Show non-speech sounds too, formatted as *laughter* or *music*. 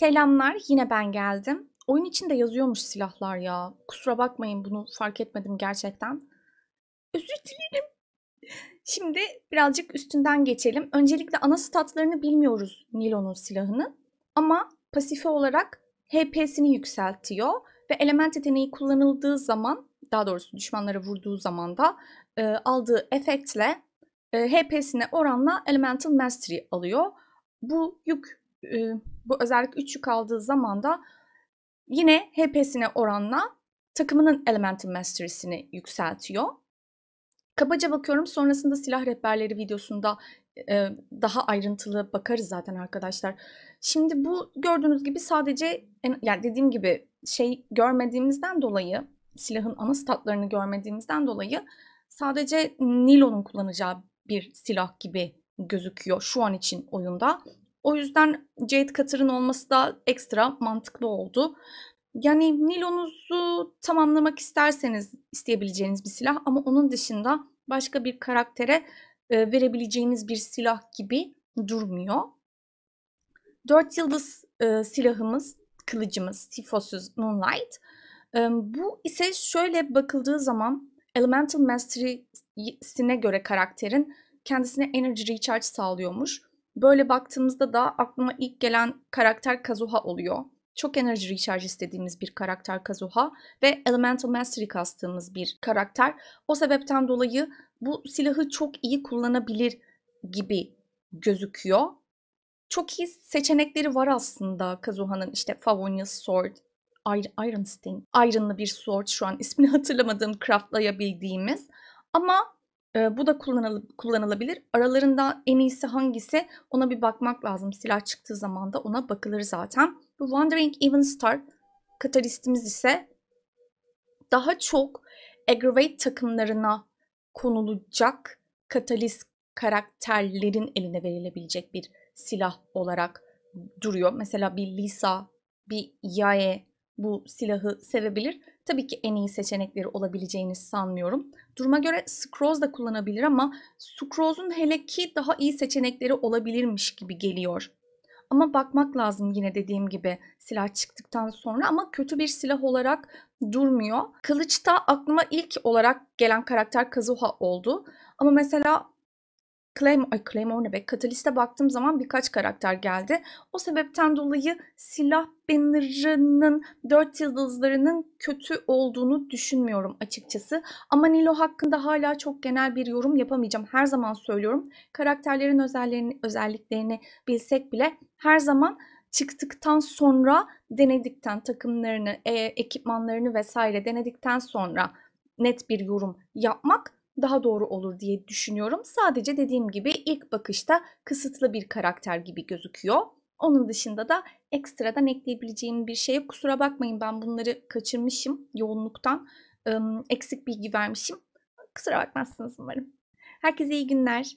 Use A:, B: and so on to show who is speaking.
A: Selamlar, yine ben geldim. Oyun içinde yazıyormuş silahlar ya. Kusura bakmayın bunu fark etmedim gerçekten. Özür dilerim. *laughs* Şimdi birazcık üstünden geçelim. Öncelikle ana statlarını bilmiyoruz Nilo'nun silahını. Ama pasifi olarak HP'sini yükseltiyor. Ve element yeteneği kullanıldığı zaman, daha doğrusu düşmanlara vurduğu zaman da e, aldığı efektle e, HP'sine oranla Elemental Mastery alıyor. Bu yük bu özellik 3 yük aldığı zaman da yine HP'sine oranla takımının Elemental Mastery'sini yükseltiyor. Kabaca bakıyorum sonrasında silah rehberleri videosunda daha ayrıntılı bakarız zaten arkadaşlar. Şimdi bu gördüğünüz gibi sadece yani dediğim gibi şey görmediğimizden dolayı silahın ana statlarını görmediğimizden dolayı sadece Nilo'nun kullanacağı bir silah gibi gözüküyor şu an için oyunda. O yüzden Jade Cutter'ın olması da ekstra mantıklı oldu. Yani Nilo'nuzu tamamlamak isterseniz isteyebileceğiniz bir silah ama onun dışında başka bir karaktere e, verebileceğiniz bir silah gibi durmuyor. Dört yıldız e, silahımız, kılıcımız Tifosuz Moonlight. E, bu ise şöyle bakıldığı zaman Elemental Mastery'sine göre karakterin kendisine energy recharge sağlıyormuş. Böyle baktığımızda da aklıma ilk gelen karakter Kazuha oluyor. Çok enerji recharge istediğimiz bir karakter Kazuha ve Elemental Mastery kastığımız bir karakter. O sebepten dolayı bu silahı çok iyi kullanabilir gibi gözüküyor. Çok iyi seçenekleri var aslında Kazuha'nın işte Favonius Sword, Iron Sting, Iron'lı bir sword şu an ismini *laughs* hatırlamadığım craftlayabildiğimiz. Ama e, bu da kullanıl kullanılabilir. Aralarında en iyisi hangisi ona bir bakmak lazım. Silah çıktığı zaman da ona bakılır zaten. Bu Wandering Evenstar Star ise daha çok aggravate takımlarına konulacak katalist karakterlerin eline verilebilecek bir silah olarak duruyor. Mesela bir Lisa, bir Yae bu silahı sevebilir. Tabii ki en iyi seçenekleri olabileceğini sanmıyorum. Duruma göre Scrooge da kullanabilir ama Scrooge'un hele ki daha iyi seçenekleri olabilirmiş gibi geliyor. Ama bakmak lazım yine dediğim gibi silah çıktıktan sonra ama kötü bir silah olarak durmuyor. Kılıçta aklıma ilk olarak gelen karakter Kazuha oldu. Ama mesela Claim, ay Claymore ne Katalist'e baktığım zaman birkaç karakter geldi. O sebepten dolayı silah banner'ının, dört yıldızlarının kötü olduğunu düşünmüyorum açıkçası. Ama Nilo hakkında hala çok genel bir yorum yapamayacağım. Her zaman söylüyorum. Karakterlerin özelliklerini, özelliklerini bilsek bile her zaman çıktıktan sonra denedikten takımlarını, e, ekipmanlarını vesaire denedikten sonra net bir yorum yapmak daha doğru olur diye düşünüyorum. Sadece dediğim gibi ilk bakışta kısıtlı bir karakter gibi gözüküyor. Onun dışında da ekstradan ekleyebileceğim bir şey yok. Kusura bakmayın ben bunları kaçırmışım yoğunluktan. Eksik bilgi vermişim. Kusura bakmazsınız umarım. Herkese iyi günler.